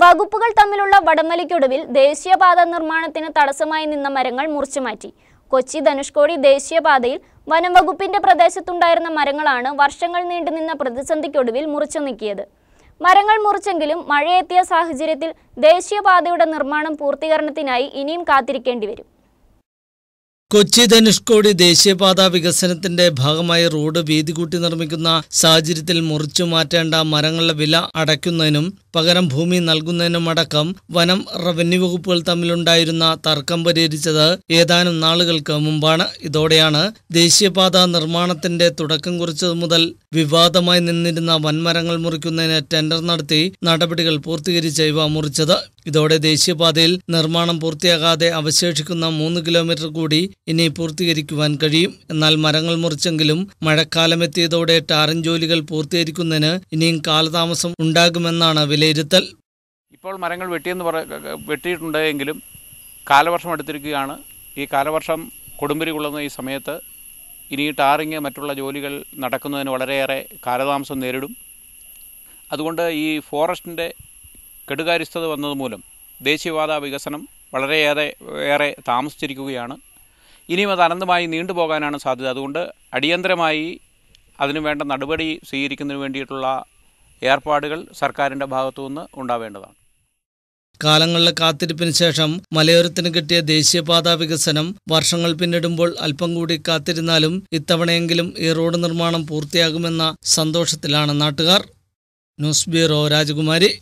വകുപ്പുകൾ തമ്മിലുള്ള വടംവലിക്കൊടുവിൽ ദേശീയപാത നിർമ്മാണത്തിന് തടസ്സമായി നിന്ന മരങ്ങൾ മുറിച്ചുമാറ്റി കൊച്ചി ധനുഷ്കോടി ദേശീയപാതയിൽ വനം വകുപ്പിന്റെ പ്രദേശത്തുണ്ടായിരുന്ന മരങ്ങളാണ് വർഷങ്ങൾ നീണ്ടുനിന്ന പ്രതിസന്ധിക്കൊടുവിൽ മുറിച്ചു നീക്കിയത് മരങ്ങൾ മുറിച്ചെങ്കിലും മഴയെത്തിയ സാഹചര്യത്തിൽ ദേശീയപാതയുടെ നിർമ്മാണം പൂർത്തീകരണത്തിനായി ഇനിയും കാത്തിരിക്കേണ്ടി വരും കൊച്ചി ധനുഷ്കോടി ദേശീയപാത വികസനത്തിന്റെ ഭാഗമായി റോഡ് വീതി കൂട്ടി നിർമ്മിക്കുന്ന സാഹചര്യത്തിൽ മുറിച്ചു മാറ്റേണ്ട മരങ്ങളുടെ വില അടയ്ക്കുന്നതിനും പകരം ഭൂമി നൽകുന്നതിനുമടക്കം വനം റവന്യൂ വകുപ്പുകൾ തമ്മിലുണ്ടായിരുന്ന തർക്കം പരിഹരിച്ചത് ഏതാനും നാളുകൾക്ക് മുമ്പാണ് ഇതോടെയാണ് ദേശീയപാത നിർമ്മാണത്തിന്റെ തുടക്കം കുറിച്ചത് മുതൽ വിവാദമായി നിന്നിരുന്ന വൻമരങ്ങൾ മുറിക്കുന്നതിന് ടെൻഡർ നടത്തി നടപടികൾ പൂർത്തീകരിച്ച് ഇവ മുറിച്ചത് ഇതോടെ ദേശീയപാതയിൽ നിർമ്മാണം പൂർത്തിയാകാതെ അവശേഷിക്കുന്ന മൂന്ന് കിലോമീറ്റർ കൂടി ഇനി പൂർത്തീകരിക്കുവാൻ കഴിയും എന്നാൽ മരങ്ങൾ മുറിച്ചെങ്കിലും മഴക്കാലമെത്തിയതോടെ ടാറിൻ ജോലികൾ പൂർത്തീകരിക്കുന്നതിന് ഇനിയും കാലതാമസം ഉണ്ടാകുമെന്നാണ് വിലയിരുത്തൽ ഇപ്പോൾ മരങ്ങൾ വെട്ടിയെന്ന് പറ വെട്ടിയിട്ടുണ്ട് എങ്കിലും കാലവർഷം എടുത്തിരിക്കുകയാണ് ഈ കാലവർഷം കൊടുമ്പിരി കൊള്ളുന്ന ഈ സമയത്ത് ഇനി ടാറിങ് മറ്റുള്ള ജോലികൾ നടക്കുന്നതിന് വളരെയേറെ കാലതാമസം നേരിടും അതുകൊണ്ട് ഈ ഫോറസ്റ്റിൻ്റെ കെടുകാര്യസ്ഥത വന്നതുമൂലം ദേശീയവാദ വികസനം വളരെയേറെ ഏറെ താമസിച്ചിരിക്കുകയാണ് ഇനിയും അത് അനന്തമായി നീണ്ടുപോകാനാണ് സാധ്യത അതുകൊണ്ട് അടിയന്തരമായി അതിനു വേണ്ട നടപടി സ്വീകരിക്കുന്നതിന് വേണ്ടിയിട്ടുള്ള ഏർപ്പാടുകൾ സർക്കാരിൻ്റെ ഭാഗത്തുനിന്ന് ഉണ്ടാവേണ്ടതാണ് കാലങ്ങളിലെ കാത്തിരിപ്പിന് ശേഷം മലയോരത്തിന് കിട്ടിയ ദേശീയപാത വികസനം വർഷങ്ങൾ പിന്നിടുമ്പോൾ അല്പം കൂടി കാത്തിരുന്നാലും ഇത്തവണയെങ്കിലും ഈ റോഡ് നിർമ്മാണം പൂർത്തിയാകുമെന്ന സന്തോഷത്തിലാണ് നാട്ടുകാർ ന്യൂസ് ബ്യൂറോ രാജകുമാരി